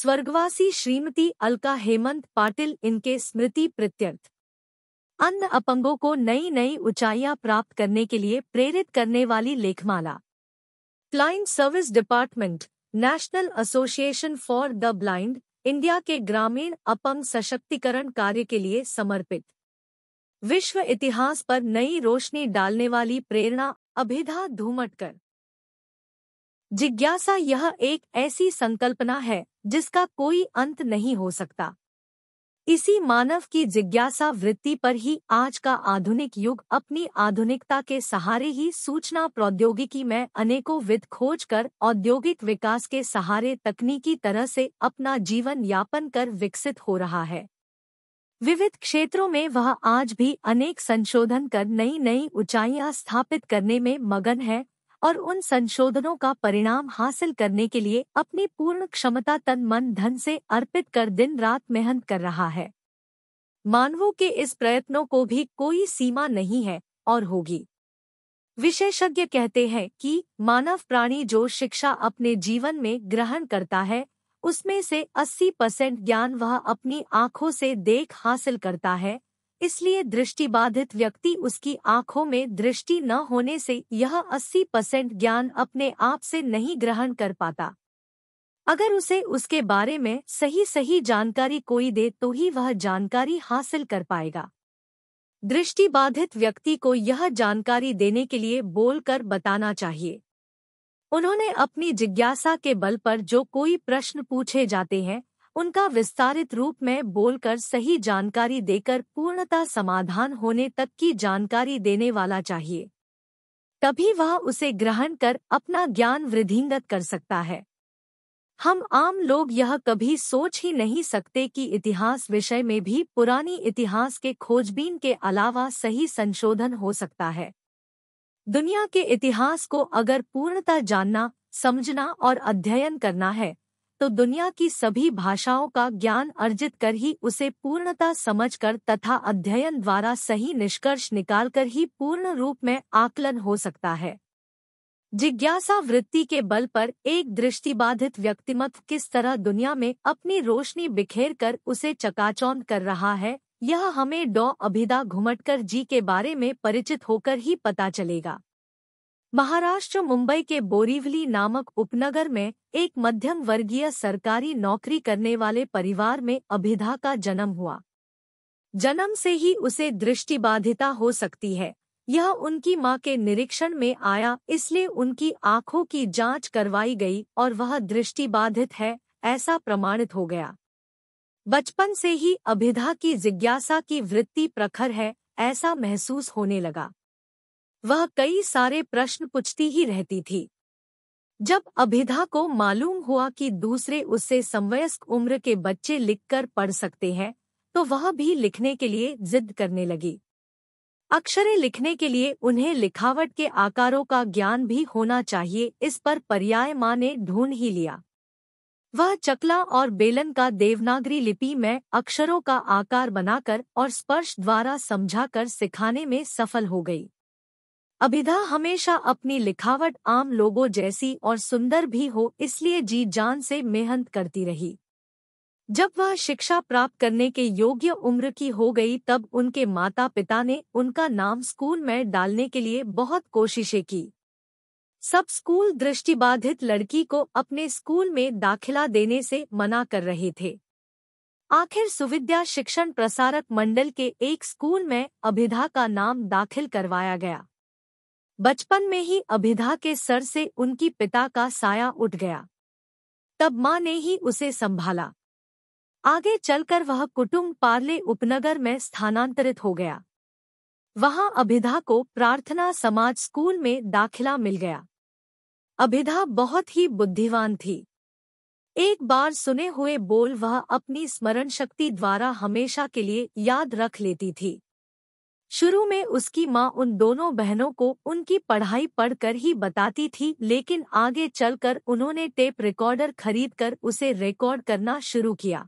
स्वर्गवासी श्रीमती अलका हेमंत पाटिल इनके स्मृति प्रत्यर्थ अन्य अपंगों को नई नई ऊंचाइयां प्राप्त करने के लिए प्रेरित करने वाली लेखमाला client service department national association for the blind India के ग्रामीण अपंग सशक्तिकरण कार्य के लिए समर्पित विश्व इतिहास पर नई रोशनी डालने वाली प्रेरणा अभिधा धूमटकर जिज्ञासा यह एक ऐसी संकल्पना है जिसका कोई अंत नहीं हो सकता इसी मानव की जिज्ञासा वृत्ति पर ही आज का आधुनिक युग अपनी आधुनिकता के सहारे ही सूचना प्रौद्योगिकी में अनेकों विध खोज कर औद्योगिक विकास के सहारे तकनीकी तरह से अपना जीवन यापन कर विकसित हो रहा है विविध क्षेत्रों में वह आज भी अनेक संशोधन कर नई नई ऊंचाइयां स्थापित करने में मगन है और उन संशोधनों का परिणाम हासिल करने के लिए अपनी पूर्ण क्षमता तन मन धन से अर्पित कर दिन रात मेहनत कर रहा है मानवों के इस प्रयत्नों को भी कोई सीमा नहीं है और होगी विशेषज्ञ कहते हैं कि मानव प्राणी जो शिक्षा अपने जीवन में ग्रहण करता है उसमें से 80 परसेंट ज्ञान वह अपनी आंखों से देख हासिल करता है इसलिए दृष्टिबाधित व्यक्ति उसकी आंखों में दृष्टि न होने से यह 80 परसेंट ज्ञान अपने आप से नहीं ग्रहण कर पाता अगर उसे उसके बारे में सही सही जानकारी कोई दे तो ही वह जानकारी हासिल कर पाएगा दृष्टिबाधित व्यक्ति को यह जानकारी देने के लिए बोलकर बताना चाहिए उन्होंने अपनी जिज्ञासा के बल पर जो कोई प्रश्न पूछे जाते हैं उनका विस्तारित रूप में बोलकर सही जानकारी देकर पूर्णता समाधान होने तक की जानकारी देने वाला चाहिए तभी वह उसे ग्रहण कर अपना ज्ञान वृद्धिंगत कर सकता है हम आम लोग यह कभी सोच ही नहीं सकते कि इतिहास विषय में भी पुरानी इतिहास के खोजबीन के अलावा सही संशोधन हो सकता है दुनिया के इतिहास को अगर पूर्णता जानना समझना और अध्ययन करना है तो दुनिया की सभी भाषाओं का ज्ञान अर्जित कर ही उसे पूर्णता समझकर तथा अध्ययन द्वारा सही निष्कर्ष निकालकर ही पूर्ण रूप में आकलन हो सकता है जिज्ञासा वृत्ति के बल पर एक दृष्टिबाधित व्यक्तिमत्व किस तरह दुनिया में अपनी रोशनी बिखेर कर उसे चकाचौंध कर रहा है यह हमें डॉ अभिदा घुमटकर जी के बारे में परिचित होकर ही पता चलेगा महाराष्ट्र मुंबई के बोरीवली नामक उपनगर में एक मध्यम वर्गीय सरकारी नौकरी करने वाले परिवार में अभिधा का जन्म हुआ जन्म से ही उसे दृष्टिबाधिता हो सकती है यह उनकी मां के निरीक्षण में आया इसलिए उनकी आंखों की जांच करवाई गई और वह दृष्टिबाधित है ऐसा प्रमाणित हो गया बचपन से ही अभिधा की जिज्ञासा की वृत्ति प्रखर है ऐसा महसूस होने लगा वह कई सारे प्रश्न पूछती ही रहती थी जब अभिधा को मालूम हुआ कि दूसरे उससे समवयस्क उम्र के बच्चे लिखकर पढ़ सकते हैं तो वह भी लिखने के लिए जिद करने लगी अक्षरें लिखने के लिए उन्हें लिखावट के आकारों का ज्ञान भी होना चाहिए इस पर पर्याय माँ ने ढूंढ ही लिया वह चकला और बेलन का देवनागरी लिपि में अक्षरों का आकार बनाकर और स्पर्श द्वारा समझाकर सिखाने में सफल हो गई अभिधा हमेशा अपनी लिखावट आम लोगों जैसी और सुंदर भी हो इसलिए जी जान से मेहनत करती रही जब वह शिक्षा प्राप्त करने के योग्य उम्र की हो गई तब उनके माता पिता ने उनका नाम स्कूल में डालने के लिए बहुत कोशिशें की सब स्कूल दृष्टिबाधित लड़की को अपने स्कूल में दाखिला देने से मना कर रहे थे आखिर सुविद्या शिक्षण प्रसारक मंडल के एक स्कूल में अभिधा का नाम दाखिल करवाया गया बचपन में ही अभिधा के सर से उनकी पिता का साया उठ गया तब माँ ने ही उसे संभाला आगे चलकर वह कुटुंब पार्ले उपनगर में स्थानांतरित हो गया वहां अभिधा को प्रार्थना समाज स्कूल में दाखिला मिल गया अभिधा बहुत ही बुद्धिवान थी एक बार सुने हुए बोल वह अपनी स्मरण शक्ति द्वारा हमेशा के लिए याद रख लेती थी शुरू में उसकी माँ उन दोनों बहनों को उनकी पढ़ाई पढ़कर ही बताती थी लेकिन आगे चलकर उन्होंने टेप रिकॉर्डर खरीदकर उसे रिकॉर्ड करना शुरू किया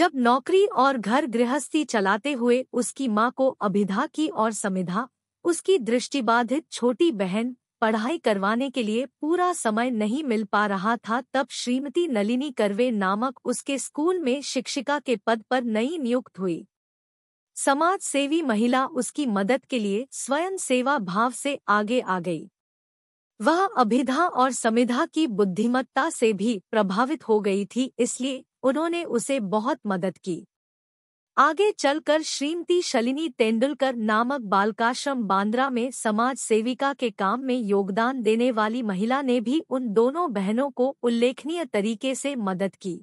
जब नौकरी और घर गृहस्थी चलाते हुए उसकी माँ को अभिधा की और समिधा उसकी दृष्टिबाधित छोटी बहन पढ़ाई करवाने के लिए पूरा समय नहीं मिल पा रहा था तब श्रीमती नलिनी करवे नामक उसके स्कूल में शिक्षिका के पद पर नई नियुक्त हुई समाज सेवी महिला उसकी मदद के लिए स्वयं सेवा भाव से आगे आ गई वह अभिधा और समिधा की बुद्धिमत्ता से भी प्रभावित हो गई थी इसलिए उन्होंने उसे बहुत मदद की आगे चलकर श्रीमती शलिनी तेंदुलकर नामक बालकाश्रम बांद्रा में समाज सेविका के काम में योगदान देने वाली महिला ने भी उन दोनों बहनों को उल्लेखनीय तरीके से मदद की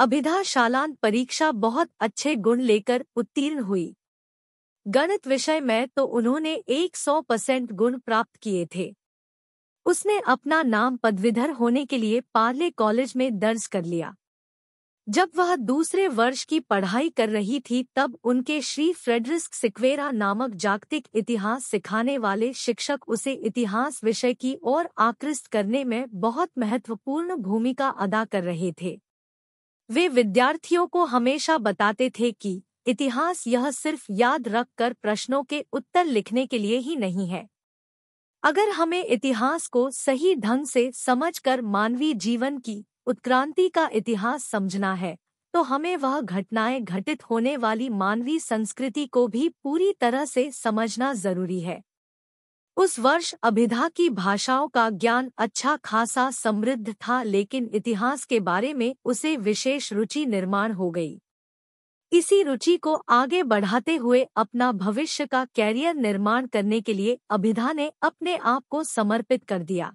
अभिधा शालांत परीक्षा बहुत अच्छे गुण लेकर उत्तीर्ण हुई गणित विषय में तो उन्होंने 100 परसेंट गुण प्राप्त किए थे उसने अपना नाम पदविधर होने के लिए पार्ले कॉलेज में दर्ज कर लिया जब वह दूसरे वर्ष की पढ़ाई कर रही थी तब उनके श्री फ्रेडरिस्क सिक्वेरा नामक जागतिक इतिहास सिखाने वाले शिक्षक उसे इतिहास विषय की ओर आकृष्ट करने में बहुत महत्वपूर्ण भूमिका अदा कर रहे थे वे विद्यार्थियों को हमेशा बताते थे कि इतिहास यह सिर्फ याद रखकर प्रश्नों के उत्तर लिखने के लिए ही नहीं है अगर हमें इतिहास को सही ढंग से समझकर मानवीय जीवन की उत्क्रांति का इतिहास समझना है तो हमें वह घटनाएं घटित होने वाली मानवीय संस्कृति को भी पूरी तरह से समझना जरूरी है उस वर्ष अभिधा की भाषाओं का ज्ञान अच्छा खासा समृद्ध था लेकिन इतिहास के बारे में उसे विशेष रुचि निर्माण हो गई इसी रुचि को आगे बढ़ाते हुए अपना भविष्य का कैरियर निर्माण करने के लिए अभिधा ने अपने आप को समर्पित कर दिया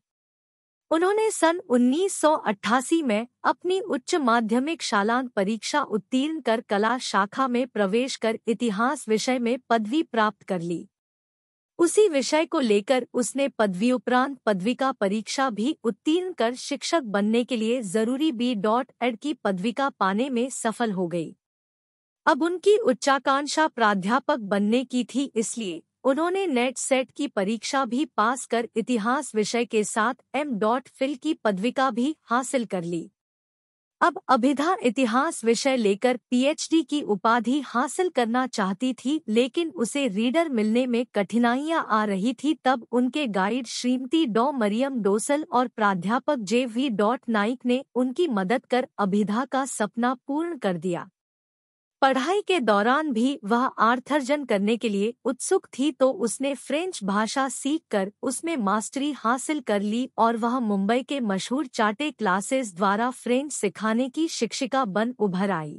उन्होंने सन 1988 में अपनी उच्च माध्यमिक शालांत परीक्षा उत्तीर्ण कर कला शाखा में प्रवेश कर इतिहास विषय में पदवी प्राप्त कर ली उसी विषय को लेकर उसने पदव्युपरांत पदवी का परीक्षा भी उत्तीर्ण कर शिक्षक बनने के लिए जरूरी बी डॉट एड की पदविका पाने में सफल हो गई अब उनकी उच्चाकांक्षा प्राध्यापक बनने की थी इसलिए उन्होंने नेट सेट की परीक्षा भी पास कर इतिहास विषय के साथ एम डॉट फिल की पदविका भी हासिल कर ली अब अभिधा इतिहास विषय लेकर पीएचडी की उपाधि हासिल करना चाहती थी लेकिन उसे रीडर मिलने में कठिनाइयां आ रही थी तब उनके गाइड श्रीमती डॉ मरियम डोसल और प्राध्यापक जे वी डॉट नाइक ने उनकी मदद कर अभिधा का सपना पूर्ण कर दिया पढ़ाई के दौरान भी वह आर्थर्जन करने के लिए उत्सुक थी तो उसने फ्रेंच भाषा सीखकर उसमें मास्टरी हासिल कर ली और वह मुंबई के मशहूर चाटे क्लासेस द्वारा फ्रेंच सिखाने की शिक्षिका बन उभर आई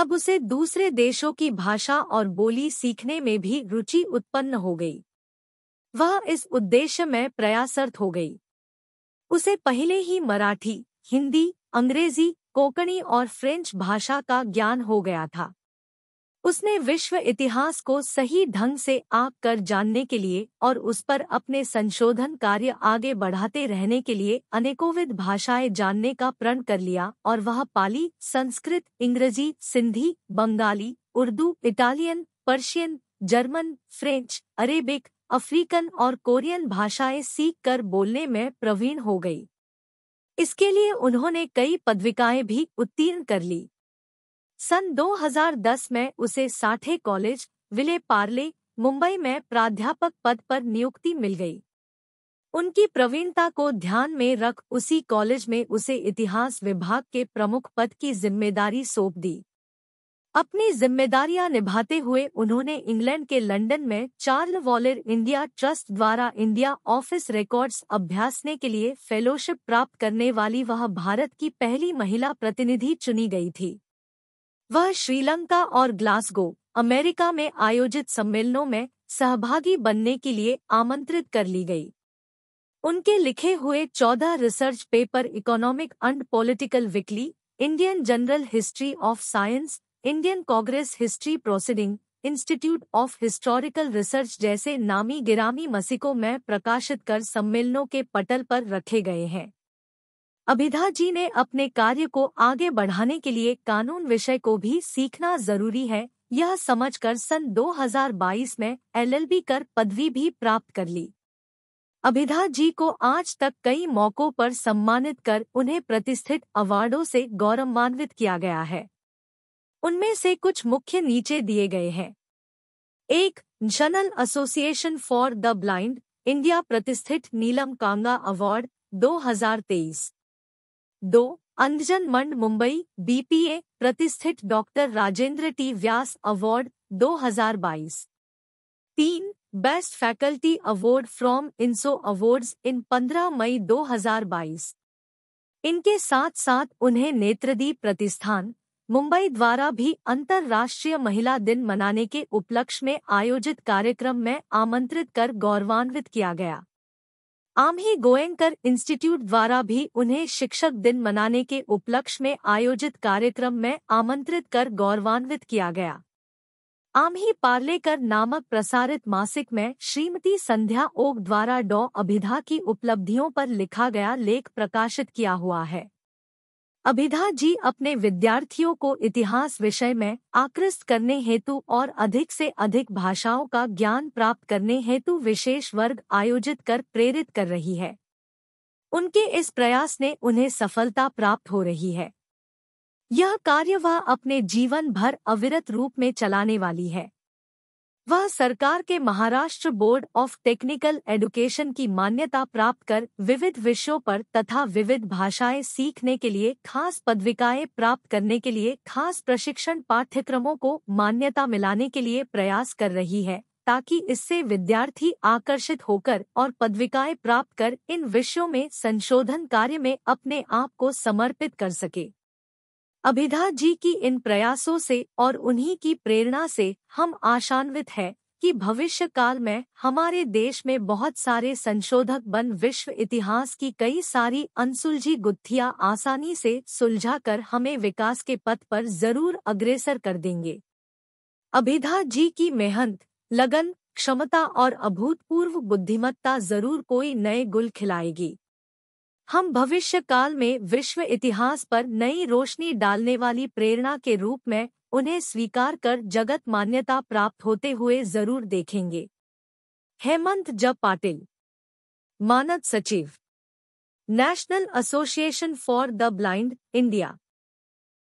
अब उसे दूसरे देशों की भाषा और बोली सीखने में भी रुचि उत्पन्न हो गई वह इस उद्देश्य में प्रयासरत हो गई उसे पहले ही मराठी हिंदी अंग्रेजी कोकणी और फ्रेंच भाषा का ज्ञान हो गया था उसने विश्व इतिहास को सही ढंग से आंक कर जानने के लिए और उस पर अपने संशोधन कार्य आगे बढ़ाते रहने के लिए अनेकोविध भाषाएं जानने का प्रण कर लिया और वह Pali Sanskrit Angrezi Sindhi Bengali Urdu Italian Persian German French Arabic African और कोरियन भाषाएं सीख कर बोलने में प्रवीण हो गई इसके लिए उन्होंने कई पदविकाएं भी उत्तीर्ण कर ली सन 2010 में उसे साठे कॉलेज विले पार्ले मुंबई में प्राध्यापक पद पर नियुक्ति मिल गई उनकी प्रवीणता को ध्यान में रख उसी कॉलेज में उसे इतिहास विभाग के प्रमुख पद की जिम्मेदारी सौंप दी अपनी जिम्मेदारियां निभाते हुए उन्होंने इंग्लैंड के लंदन में चार्ल वॉलर इंडिया ट्रस्ट द्वारा इंडिया ऑफिस रिकॉर्ड्स अभ्यासने के लिए फेलोशिप प्राप्त करने वाली वह भारत की पहली महिला प्रतिनिधि चुनी गई थी वह श्रीलंका और ग्लासगो अमेरिका में आयोजित सम्मेलनों में सहभागी बनने के लिए आमंत्रित कर ली गई उनके लिखे हुए चौदह research paper economic and political weekly Indian journal history of science Indian Congress history proceeding institute of historical research जैसे नामी गिरामी मसिकों में प्रकाशित कर सम्मेलनों के पटल पर रखे गए हैं अभिधा जी ने अपने कार्य को आगे बढ़ाने के लिए कानून विषय को भी सीखना जरूरी है यह समझकर सन 2022 में एलएलबी कर पदवी भी प्राप्त कर ली अभिधा जी को आज तक कई मौकों पर सम्मानित कर उन्हें प्रतिष्ठित अवार्डों से गौरवान्वित किया गया है उनमें से कुछ मुख्य नीचे दिए गए हैं एक general association for the blind India प्रतिष्ठित नीलम कांगा अवार्ड 2023 दो अंधजन मंड मुंबई बीपीए प्रतिष्ठित doctor Rajendra T Vyas award 2022 तीन बेस्ट फैकल्टी अवार्ड फ्रॉम इंसो अवार्ड्स इन 15 मई 2022 इनके साथ साथ उन्हें नेत्रदीप प्रतिष्ठान मुंबई द्वारा भी अंतर्राष्ट्रीय महिला दिन मनाने के उपलक्ष्य में आयोजित कार्यक्रम में आमंत्रित कर गौरवान्वित किया गया आमही गोयंकर इंस्टीट्यूट द्वारा भी उन्हें शिक्षक दिन मनाने के उपलक्ष्य में आयोजित कार्यक्रम में आमंत्रित कर गौरवान्वित किया गया आमही पार्लेकर नामक प्रसारित मासिक में श्रीमती संध्या ओग द्वारा डॉ अभिधा की उपलब्धियों पर लिखा गया लेख प्रकाशित किया हुआ है अभिधा जी अपने विद्यार्थियों को इतिहास विषय में आकृष्ट करने हेतु और अधिक से अधिक भाषाओं का ज्ञान प्राप्त करने हेतु विशेष वर्ग आयोजित कर प्रेरित कर रही है उनके इस प्रयास ने उन्हें सफलता प्राप्त हो रही है यह कार्य वह अपने जीवन भर अविरत रूप में चलाने वाली है वह सरकार के Maharashtra board of technical education की मान्यता प्राप्त कर विविध विषयों पर तथा विविध भाषाएं सीखने के लिए खास पदविकाएं प्राप्त करने के लिए खास प्रशिक्षण पाठ्यक्रमों को मान्यता मिलाने के लिए प्रयास कर रही है ताकि इससे विद्यार्थी आकर्षित होकर और पदविकाएं प्राप्त कर इन विषयों में संशोधन कार्य में अपने आप को समर्पित कर सके अभिधा जी की इन प्रयासों से और उन्हीं की प्रेरणा से हम आशान्वित हैं कि भविष्य काल में हमारे देश में बहुत सारे संशोधक बन विश्व इतिहास की कई सारी अनसुलझी गुत्थियां आसानी से सुलझाकर हमें विकास के पथ पर जरूर अग्रेसर कर देंगे अभिधा जी की मेहनत लगन क्षमता और अभूतपूर्व बुद्धिमत्ता जरूर कोई नए गुल खिलाएगी हम भविष्य काल में विश्व इतिहास पर नई रोशनी डालने वाली प्रेरणा के रूप में उन्हें स्वीकार कर जगत मान्यता प्राप्त होते हुए जरूर देखेंगे हेमंत ज पाटिल मानद सचिव national association for the blind India